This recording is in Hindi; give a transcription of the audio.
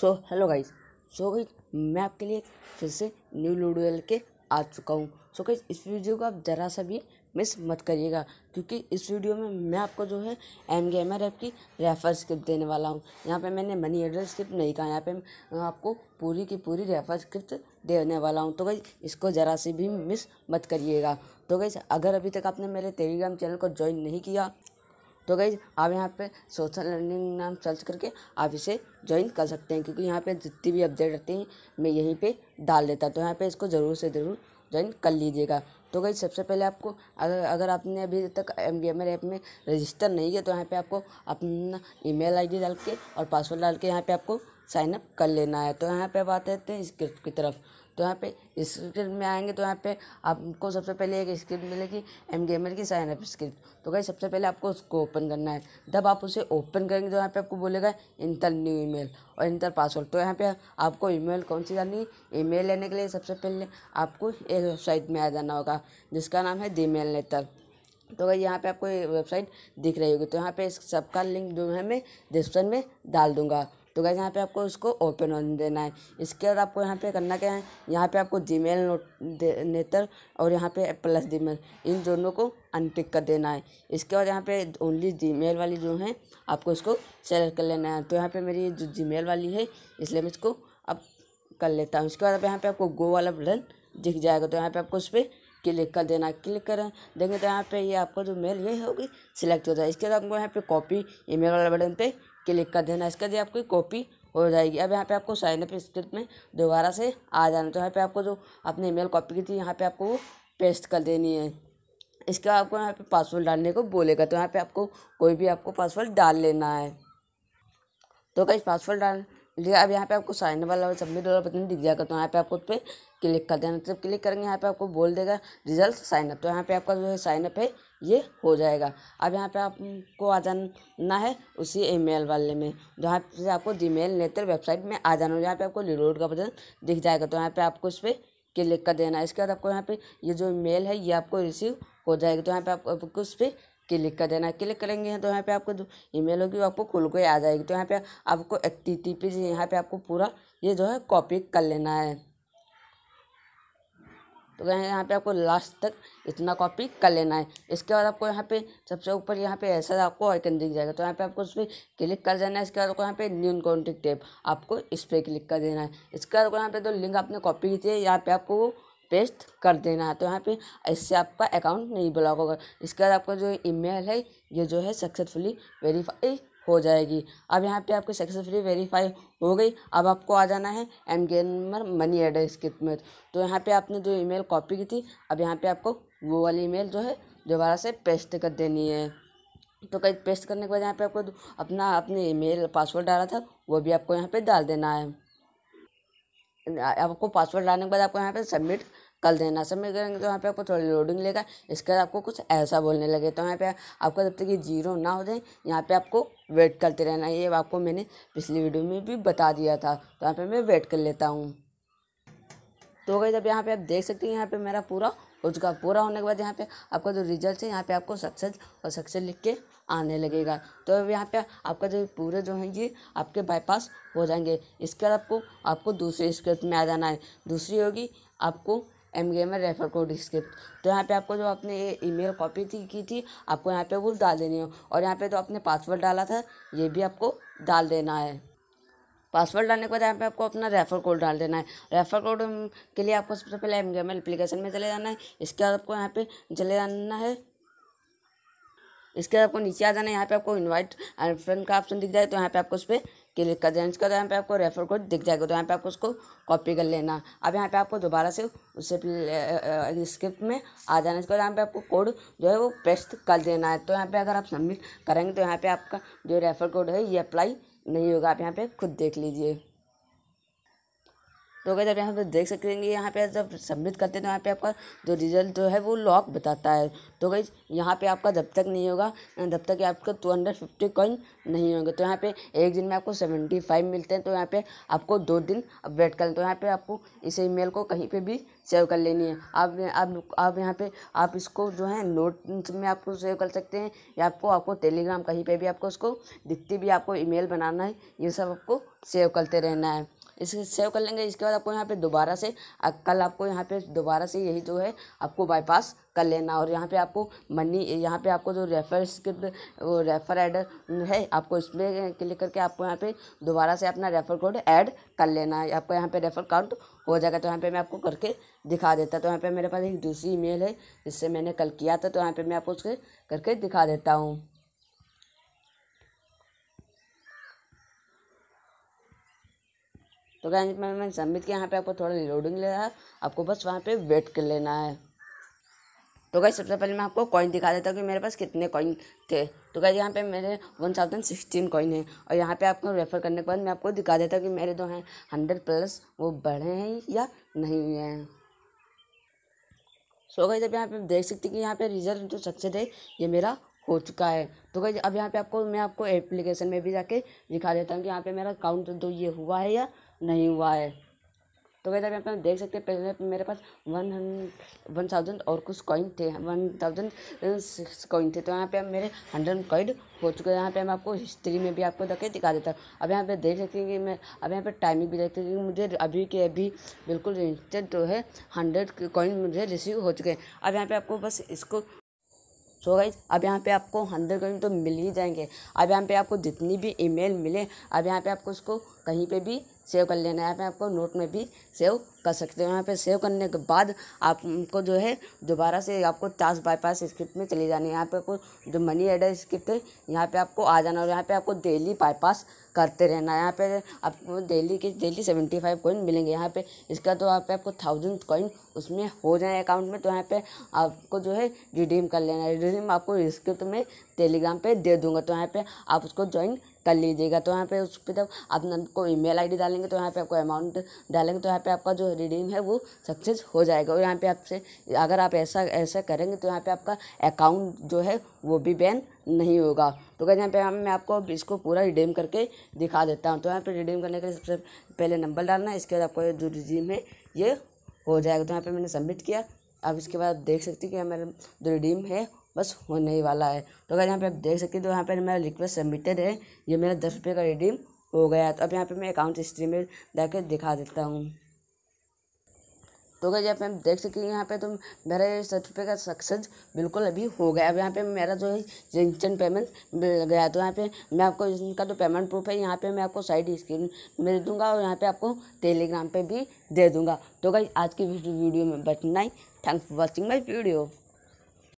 सो हेलो गाइज सो गई मैं आपके लिए फिर से न्यू लूडोल के आ चुका हूँ सो गई इस वीडियो को आप ज़रा सा भी मिस मत करिएगा क्योंकि इस वीडियो में मैं आपको जो है एम गेमर ऐप की रेफर स्क्रिप्ट देने वाला हूँ यहाँ पे मैंने मनी एड्रेस स्क्रिप्ट नहीं कहा यहाँ पे मैं आपको पूरी की पूरी रेफर स्क्रिप्ट देने वाला हूँ तो गई इसको ज़रा सी भी मिस मत करिएगा तो गई अगर अभी तक आपने मेरे टेलीग्राम चैनल को ज्वाइन नहीं किया तो गई आप यहाँ पे सोशल लर्निंग नाम सर्च करके आप इसे ज्वाइन कर सकते हैं क्योंकि यहाँ पे जितनी भी अपडेट रहती हैं मैं यहीं पे डाल देता तो यहाँ पे इसको ज़रूर से ज़रूर ज्वाइन कर लीजिएगा तो गई सबसे पहले आपको अगर अगर आपने अभी तक एम बी एम ऐप में रजिस्टर नहीं किया तो यहाँ पे आपको अपना ईमेल आईडी डाल के और पासवर्ड डाल के यहाँ पे आपको साइनअप कर लेना है तो यहाँ पे अब आते हैं स्क्रिप्ट की तरफ तो यहाँ पे स्क्रिप्ट में आएंगे तो यहाँ पे आपको सबसे पहले एक स्क्रिप्ट मिलेगी एम गेमर की साइन अप स्क्रिप्ट तो कहीं सबसे पहले आपको उसको ओपन करना है जब आप उसे ओपन करेंगे तो यहाँ पे आपको बोलेगा इंटर न्यू ईमेल और इंटर पासवर्ड तो यहाँ पे आपको ईमेल कौन सी है ई लेने के लिए सबसे पहले आपको एक वेबसाइट में आ जाना होगा जिसका नाम है दी मेल लेटर तो भाई यहाँ पे आपको वेबसाइट दिख रही होगी तो यहाँ पे इस सबका लिंक जो है मैं डिस्क्रिप्शन में डाल दूँगा तो गैस यहाँ पे आपको उसको ओपन होने देना है इसके बाद आपको यहाँ पे करना क्या है यहाँ पे आपको जी मेल नेतर और यहाँ पे प्लस जी मेल इन दोनों को अनटिक कर देना है इसके बाद यहाँ पे ओनली जी मेल वाली जो है आपको इसको सेलेक्ट कर लेना है तो यहाँ पर मेरी जो जी मेल वाली है इसलिए मैं इसको अब कर लेता हूँ इसके बाद यहाँ पर आपको गो वाला बटन दिख जाएगा तो यहाँ पर आपको उस पर क्लिक कर देना क्लिक करें देंगे तो यहाँ पे ये आपका जो मेल ये होगी सिलेक्ट हो जाए इसके बाद आपको यहाँ पे कॉपी ईमेल वाला बटन पे क्लिक कर देना इसका जो आपकी कॉपी हो जाएगी अब यहाँ पे आपको साइन अप स्क्रिप्ट में दोबारा से आ जाना तो यहाँ पे आपको जो अपने ईमेल कॉपी की थी यहाँ पे आपको वो पेस्ट कर देनी है इसके बाद आपको यहाँ पे पासवर्ड डालने को बोलेगा तो यहाँ पे आपको कोई भी आपको पासवर्ड डाल लेना है तो कहीं पासवर्ड डाल लिया अब यहाँ पे आपको साइन वाला सबमिट वाला बटन दिख जाएगा तो यहाँ पे आपको उस पर क्लिक कर देना जब क्लिक करेंगे यहाँ पे आपको बोल देगा रिजल्ट साइनअप तो यहाँ पे आपका जो है साइनअप है ये हो जाएगा अब यहाँ पे आपको आ जाना है उसी ईमेल वाले में जहाँ से आपको जीमेल नेत्र वेबसाइट में आ जाना हो यहाँ पे आपको लीडोड का बटन दिख जाएगा तो यहाँ पे आपको इस पर क्लिक कर देना है इसके बाद आपको यहाँ पे ये जो मेल है ये आपको रिसीव हो जाएगी तो यहाँ पे आपको उस पर क्लिक कर देना है क्लिक करेंगे तो यहाँ पे आपको जो मेल होगी वो आपको खुल के आ जाएगी तो यहाँ पे आपको एक टी टी पी यहाँ पे आपको पूरा ये जो है कॉपी कर लेना है तो कहें यहाँ पे आपको लास्ट तक इतना कॉपी कर लेना है इसके बाद आपको यहाँ पे सबसे ऊपर यहाँ पे ऐसा आपको आइकन दिख जाएगा तो यहाँ पे आपको उस पर क्लिक कर देना है इसके बाद आपको यहाँ पे न्यू कॉन्टिक टेप आपको इस पर क्लिक कर देना है इसके बाद आपको यहाँ पे जो लिंक आपने कॉपी की थी यहाँ पे आपको वो पेस्ट कर देना है तो यहाँ पे इससे आपका अकाउंट नहीं ब्लॉक होगा इसके बाद आपका जो ईमेल है ये जो है सक्सेसफुली वेरीफाई हो जाएगी अब यहाँ पे आपकी सक्सेसफुली वेरीफाई हो गई अब आपको आ जाना है एम गेमर मनी एड्रेस के में तो यहाँ पे आपने जो ईमेल कॉपी की थी अब यहाँ पे आपको वो वाली ईमेल जो है दोबारा से पेस्ट कर देनी है तो कहीं पेस्ट करने के बाद यहाँ पे आपको अपना अपने ईमेल पासवर्ड डाला था वो भी आपको यहाँ पे डाल देना है आपको पासवर्ड डालने के बाद आपको यहाँ पे सबमिट कल देना सबमिट करेंगे तो यहाँ पे आपको थोड़ी लोडिंग लेगा इसके बाद आपको कुछ ऐसा बोलने लगे तो यहाँ पे आपको जब तक ये जीरो ना हो जाए यहाँ पे आपको वेट करते रहना ये आपको मैंने पिछली वीडियो में भी बता दिया था तो यहाँ पर मैं वेट कर लेता हूँ तो गई जब यहाँ पे आप देख सकते हैं यहाँ पे मेरा पूरा हो चुका पूरा होने के बाद यहाँ पे आपका जो रिजल्ट है यहाँ पे आपको सक्सेस और सक्सेस लिख के आने लगेगा तो अब यहाँ पे आपका जो पूरे जो है ये आपके बाईपास हो जाएंगे इसके बाद आपको आपको दूसरे स्क्रिप्ट में आ जाना है दूसरी होगी आपको M gamer refer code script तो यहाँ पे आपको जो आपने ईमेल कॉपी थी की थी आपको यहाँ पे वो डाल देनी हो और यहाँ पे तो आपने पासवर्ड डाला था ये भी आपको डाल देना है पासवर्ड डालने के बाद यहाँ पे आपको अपना रेफर कोड डाल देना है रेफर कोड um, के लिए आपको सबसे पहले एम गेमर एप्लीकेशन में चले जाना है इसके बाद आपको यहाँ पे चले जाना है इसके बाद आपको नीचे आ जाना है यहाँ पे आपको इनवाइट फ्रेंड का ऑप्शन दिख जाए तो यहाँ पे आपको उस पर क्लिक कर देना इसका बाद तो यहाँ पे आपको रेफर कोड दिख जाएगा तो यहाँ पे आपको उसको कॉपी कर लेना अब यहाँ पे आपको दोबारा से उसे स्क्रिप्ट में आ जाना इसके बाद यहाँ पे आपको कोड जो है वो पेस्ट कर देना है तो यहाँ पे अगर आप सबमिट करेंगे तो यहाँ पे आपका जो रेफर कोड है ये अप्लाई नहीं होगा आप यहाँ पे खुद देख लीजिए तो अगर जब यहाँ पर देख सकेंगे यहाँ पे जब सबमिट करते हैं तो यहाँ पे आपका जो रिजल्ट जो है वो लॉक बताता है तो गई यहाँ पे आपका जब तक नहीं होगा तब तक आपका टू हंड्रेड फिफ्टी कॉइन नहीं होंगे तो यहाँ पे एक दिन में आपको सेवेंटी फाइव मिलते हैं तो यहाँ पे आपको दो दिन वेट कर तो यहाँ पे आपको इस मेल को कहीं पर भी सेव कर लेनी है आप आप आप यहाँ पर आप इसको जो है नोट में आपको सेव कर सकते हैं या आपको आपको टेलीग्राम कहीं पर भी आपको उसको दिखती भी आपको मेल बनाना है ये सब आपको सेव करते रहना है इसे सेव कर लेंगे इसके बाद आपको यहाँ पे दोबारा से कल आपको यहाँ पे दोबारा से यही जो है आपको बाईपास कर लेना और यहाँ पे आपको मनी यहाँ पे आपको जो रेफर स्क्रिप्ट वो रेफर एड है आपको इसमें क्लिक करके आपको यहाँ पे दोबारा से अपना रेफर कोड ऐड कर लेना है आपको यहाँ पे रेफर काउंट हो जाएगा तो यहाँ पे मैं आपको करके दिखा देता तो यहाँ पे मेरे पास एक दूसरी ईमेल है जिससे मैंने कल किया था तो यहाँ पर मैं आपको उसके करके दिखा देता हूँ तो मैं मैंने समित किया यहाँ पे आपको थोड़ा लोडिंग ले रहा है आपको बस वहाँ पे वेट कर लेना है तो गाइज सबसे पहले मैं आपको कॉइन दिखा देता हूँ कि मेरे पास कितने कॉइन थे तो गाइज यहाँ पे मेरे वन थाउजेंड सिक्सटीन कॉइन है और यहाँ पे आपको रेफ़र करने के बाद मैं आपको दिखा देता हूँ कि मेरे जो तो हैं हंड्रेड प्लस वो बढ़े हैं या नहीं हैं सो गई जब यहाँ पे देख सकते कि यहाँ पे रिजल्ट जो सक्सेस है ये मेरा हो चुका है तो गई अब यहाँ पे आपको मैं आपको एप्लीकेशन में भी जाके दिखा देता हूँ कि यहाँ पे मेरा अकाउंट जो ये हुआ है या नहीं हुआ है तो कहते हैं अपन देख सकते हैं पहले तो मेरे पास वन वन थाउजेंड और कुछ कॉइन थे वन थाउजेंड सिक्स कॉइन थे तो यहाँ पे मेरे हंड्रेड कॉइन हो चुके हैं यहाँ पे मैं आपको हिस्ट्री में भी आपको देखे दिखा देता हूँ अब यहाँ पे देख सकते हैं कि मैं अब यहाँ पे टाइमिंग भी देखते हैं कि मुझे अभी के अभी बिल्कुल इंस्टेंट जो है हंड्रेड कॉइन मुझे रिसीव हो चुके हैं अब यहाँ पर आपको बस इसको सो तो गई अब यहाँ पे आपको हंड्रेड कॉइन तो मिल ही जाएंगे अब यहाँ पे आपको जितनी भी ईमेल मिले अब यहाँ पे आपको उसको कहीं पे भी सेव कर लेना है यहाँ पे आपको नोट में भी सेव कर सकते हो यहाँ पे सेव करने के बाद आपको जो है दोबारा से आपको टास्क बाईपास स्क्रिप्ट में चली जानी है यहाँ पे आपको जो मनी एडर स्क्रिप्ट है यहाँ पे आपको आ जाना और यहाँ पे आपको डेली बाईपास करते रहना है यहाँ पे आपको डेली के डेली सेवेंटी फाइव कॉइन मिलेंगे यहाँ पे इसका तो यहाँ पे आपको थाउजेंड कॉइन उसमें हो जाए अकाउंट में तो यहाँ पे आपको जो है रिडीम कर लेना है रिडीम आपको स्क्रिप्ट में टेलीग्राम पे दे दूंगा तो यहाँ पे आप उसको ज्वाइन कर लीजिएगा तो यहाँ पे उस पर जब आप आपको ईमेल आईडी डालेंगे तो यहाँ पे आपको अमाउंट डालेंगे तो यहाँ पे आपका जो रिडीम है वो सक्सेस हो जाएगा और यहाँ पे आपसे अगर आप ऐसा ऐसा करेंगे तो यहाँ पे आपका अकाउंट जो है वो भी बैन नहीं होगा तो क्या यहाँ पे मैं आपको इसको पूरा रिडीम करके दिखा देता हूँ तो यहाँ पे रिडीम करने के लिए सबसे पहले नंबर डालना है इसके बाद आपका जो रिडीम है ये हो जाएगा तो यहाँ पे मैंने सबमिट किया अब इसके बाद देख सकते हैं कि मेरा जो रिडीम है बस होने ही वाला है तो अगर यहाँ पे आप देख सकते हो तो यहाँ पर मेरा रिक्वेस्ट सबमिटेड है ये मेरा दस रुपये का रिडीम हो गया तो अब यहाँ पे मैं अकाउंट हिस्ट्री में जाकर दिखा देता हूँ तो अगर यहाँ पे हम देख सकते हैं यहाँ पे तो मेरा ये सठ रुपये का सक्सेस बिल्कुल अभी हो गया अब यहाँ पे मेरा जो है इंस्टेंट पेमेंट मिल गया तो यहाँ पे मैं आपको इनका जो तो पेमेंट प्रूफ है यहाँ पे मैं आपको साइड स्क्रीन में दे दूँगा और यहाँ पे आपको टेलीग्राम पे भी दे दूँगा तो अगर आज की वीडियो में बटना ही thank for watching my video